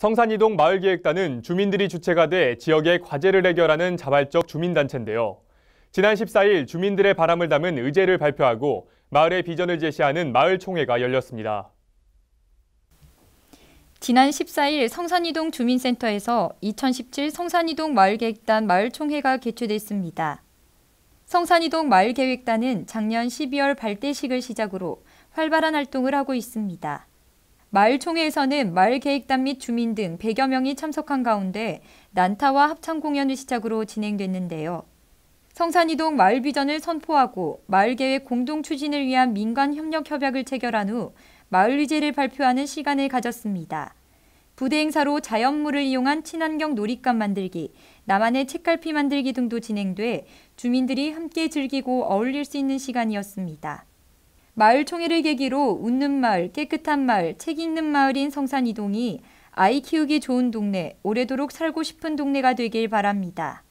성산이동 마을기획단은 주민들이 주체가 돼 지역의 과제를 해결하는 자발적 주민단체인데요. 지난 14일 주민들의 바람을 담은 의제를 발표하고 마을의 비전을 제시하는 마을총회가 열렸습니다. 지난 14일 성산이동 주민센터에서 2017 성산이동 마을계획단 마을총회가 개최됐습니다. 성산이동 마을계획단은 작년 12월 발대식을 시작으로 활발한 활동을 하고 있습니다. 마을총회에서는 마을 계획단 및 주민 등 100여 명이 참석한 가운데 난타와 합창 공연을 시작으로 진행됐는데요. 성산이동 마을 비전을 선포하고 마을 계획 공동 추진을 위한 민관 협력 협약을 체결한 후 마을 위제를 발표하는 시간을 가졌습니다. 부대 행사로 자연물을 이용한 친환경 놀잇감 만들기, 나만의 책갈피 만들기 등도 진행돼 주민들이 함께 즐기고 어울릴 수 있는 시간이었습니다. 마을 총회를 계기로 웃는 마을, 깨끗한 마을, 책 읽는 마을인 성산 이동이 아이 키우기 좋은 동네, 오래도록 살고 싶은 동네가 되길 바랍니다.